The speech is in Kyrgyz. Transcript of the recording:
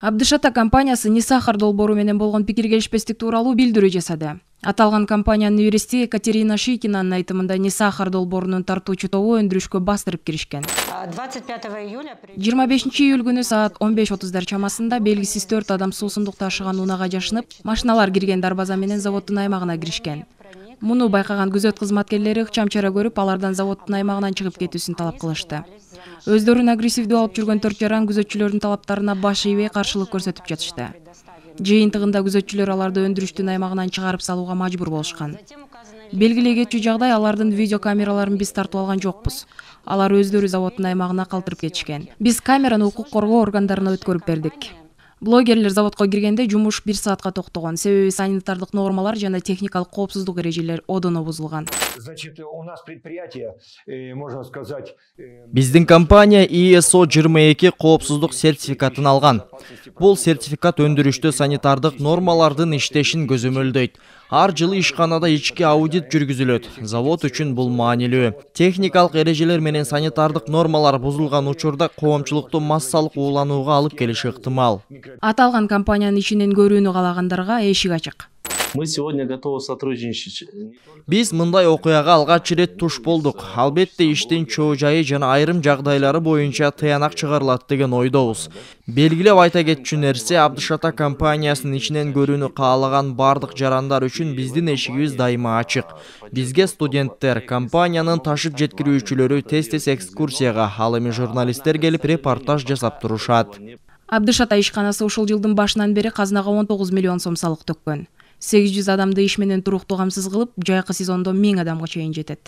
абдышата компаниясы не сахар долбоору менен болгон пикир келишпестик тууралуу билдирүү жасады аталган компаниянын юристи екатерина шикинанын айтымында не сахар долбоорунун тартуучу тобу өндүрүшкө бастырып киришкен двадцать пятого июля жыйырма бешинчи июль күнү саат он беш отуздар чамасында белгисиз төрт адам суусундук ташыган унаага жашынып машиналар кирген дарбаза менен заводдун аймагына киришкен муну байкаган күзөт кызматкерлери ыкчам чара көрүп алардан заводдун аймагынан чыгып кетүүсүн талап кылышты өздөрүн агрессивдүү алып жүргөн төрт жаран күзөтчүлөрдүн талаптарына баш ийбей каршылык көрсөтүп жатышты жыйынтыгында күзөтчүлөр аларды өндүрүштүн аймагынан чыгарып салууга мажбур болушкан белгилей кетчү жагдай алардын видео камераларын биз тартып алган жокпуз алар өздөрү заводдун аймагына калтырып кетишкен биз камераны укук коргоо органдарына өткөрүп бердик блогерлер заводко киргенде жумуш бир саатка токтогон себеби санитардык нормалар жана техникалык коопсуздук эрежелери одоно бузулган значит у нас предприятие э, можно сказать э, биздин компания иэсо жыйырма эки коопсуздук сертификатын алган бул сертификат өндүрүштө санитардык нормалардын иштешин көзөмөлдөйт ар жылы ишканада ички аудит жүргүзүлөт завод үчүн бул маанилүү техникалык эрежелер менен санитардык нормалар бузулган учурда коомчулукту массалык ууланууга алып келиши ыктымал аталган компаниянын ичинен көрүүнү каалагандарга эшик ачык мы сегодня готовы сотрудничать биз мындай окуяга алгач ирет туш болдук албетте иштин чоо жайы жана айрым жагдайлары боюнча тыянак чыгарылат деген ойдобуз белгилеп айта кетчү нерсе абдышата компаниясынын ичинен көрүүнү каалаган баардык жарандар үчүн биздин эшигибиз дайыма ачык бизге студенттер компаниянын ташып жеткирүүчүлөрү тез тез экскурсияга ал эми журналисттер келип репортаж жасап турушат абдышата ишканасы ушул жылдын башынан бери қазынаға он тогуз миллион сом салык төккөн сегиз жүз адамды иш менен туруктуу камсыз кылып жайкы сезондо миң адамга чейин жетет